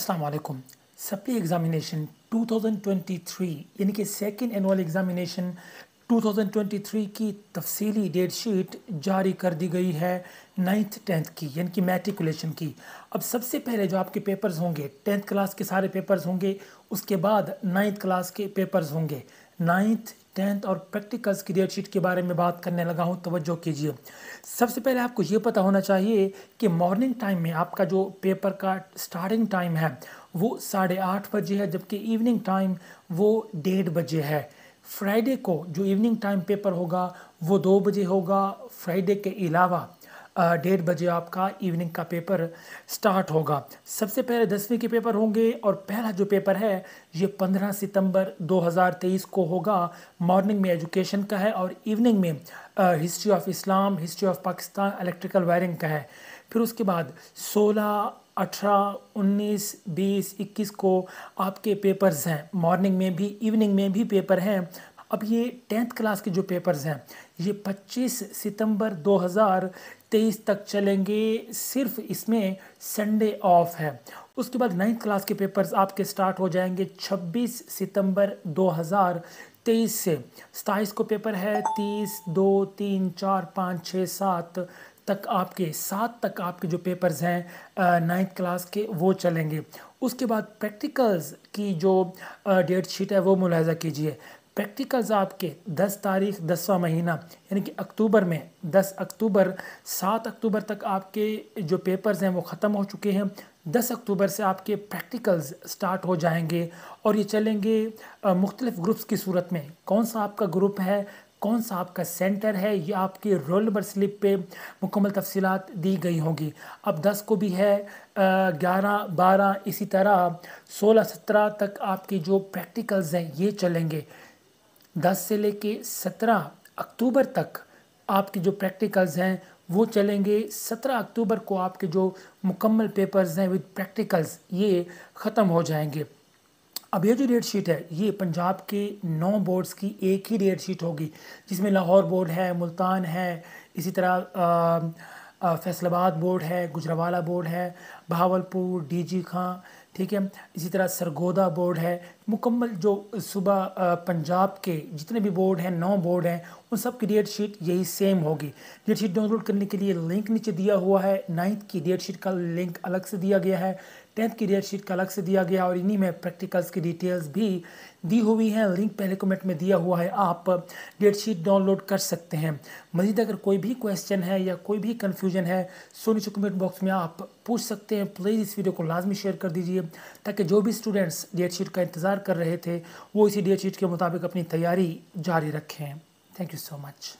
अस्सलाम वालेकुम supply examination 2023 यानी कि सेकेंड एनुअल एग्ज़ामिनेशन 2023 की तफसीली डेट शीट जारी कर दी गई है नाइन्थ टेंथ की यानी कि मेट्रिकुलेशन की अब सबसे पहले जो आपके पेपर्स होंगे टेंथ क्लास के सारे पेपर्स होंगे उसके बाद नाइन्थ क्लास के पेपर्स होंगे नाइन्थ टेंथ और प्रैक्टिकल्स की डेट शीट के बारे में बात करने लगा हूँ तवज्जो कीजिए सबसे पहले आपको ये पता होना चाहिए कि मॉर्निंग टाइम में आपका जो पेपर का स्टार्टिंग टाइम है वो साढ़े आठ बजे है जबकि इवनिंग टाइम वो डेढ़ बजे है फ्राइडे को जो इवनिंग टाइम पेपर होगा वो दो बजे होगा फ्राइडे के अलावा डेढ़ बजे आपका इवनिंग का पेपर स्टार्ट होगा सबसे पहले दसवीं के पेपर होंगे और पहला जो पेपर है ये 15 सितंबर 2023 को होगा मॉर्निंग में एजुकेशन का है और इवनिंग में history of Islam history of Pakistan electrical wiring का है फिर उसके बाद 16 अठारह उन्नीस बीस इक्कीस को आपके पेपर्स हैं मॉर्निंग में भी इवनिंग में भी पेपर हैं अब ये टेंथ क्लास के जो पेपर्स हैं ये 25 सितंबर तेईस तक चलेंगे सिर्फ इसमें संडे ऑफ है उसके बाद नाइन्थ क्लास के पेपर्स आपके स्टार्ट हो जाएंगे 26 सितंबर 2023 से सताईस को पेपर है तीस दो तीन चार पाँच छः सात तक आपके सात तक आपके जो पेपर्स हैं नाइन्थ क्लास के वो चलेंगे उसके बाद प्रैक्टिकल्स की जो डेट शीट है वो मुलाजा कीजिए प्रैक्टिकल्स आपके 10 तारीख दसवा महीना यानी कि अक्टूबर में 10 अक्टूबर 7 अक्टूबर तक आपके जो पेपर्स हैं वो ख़त्म हो चुके हैं 10 अक्टूबर से आपके प्रैक्टिकल्स स्टार्ट हो जाएंगे और ये चलेंगे मुख्तलिफ़ ग्रुप्स की सूरत में कौन सा आपका ग्रुप है कौन सा आपका सेंटर है ये आपके रोल नंबर स्लिप पे मुकम्मल तफसीत दी गई होंगी अब दस को भी है ग्यारह बारह इसी तरह सोलह सत्रह तक आपके जो प्रैक्टिकल्स हैं ये चलेंगे 10 से लेके 17 अक्टूबर तक आपके जो प्रैक्टिकल्स हैं वो चलेंगे 17 अक्टूबर को आपके जो मुकम्मल पेपर्स हैं विद प्रैक्टिकल्स ये ख़त्म हो जाएंगे अब ये जो डेट शीट है ये पंजाब के नौ बोर्ड्स की एक ही डेट शीट होगी जिसमें लाहौर बोर्ड है मुल्तान है इसी तरह फैसलाबाद बोर्ड है गुजरावाला बोर्ड है भावलपुर डी जी खां ठीक है इसी तरह सरगोदा बोर्ड है मुकम्मल जो सुबह पंजाब के जितने भी बोर्ड हैं नौ बोर्ड हैं उन सब की डेट शीट यही सेम होगी डेट शीट डाउनलोड करने के लिए लिंक नीचे दिया हुआ है नाइन्थ की डेट शीट का लिंक अलग से दिया गया है टेंथ की डेट शीट का अलग से दिया गया और इन्हीं में प्रैक्टिकल्स की डिटेल्स भी दी हुई हैं लिंक पहले कमेंट में दिया हुआ है आप डेट शीट डाउनलोड कर सकते हैं मजीद अगर कोई भी क्वेश्चन है या कोई भी कन्फ्यूजन है सो नीचे कमेंट बॉक्स में आप पूछ सकते हैं हैं प्लीज़ इस वीडियो को लाजमी शेयर कर दीजिए ताकि जो भी स्टूडेंट्स डेट शीट का इंतज़ार कर रहे थे वो इसी डेट शीट के मुताबिक अपनी तैयारी जारी रखें थैंक यू सो मच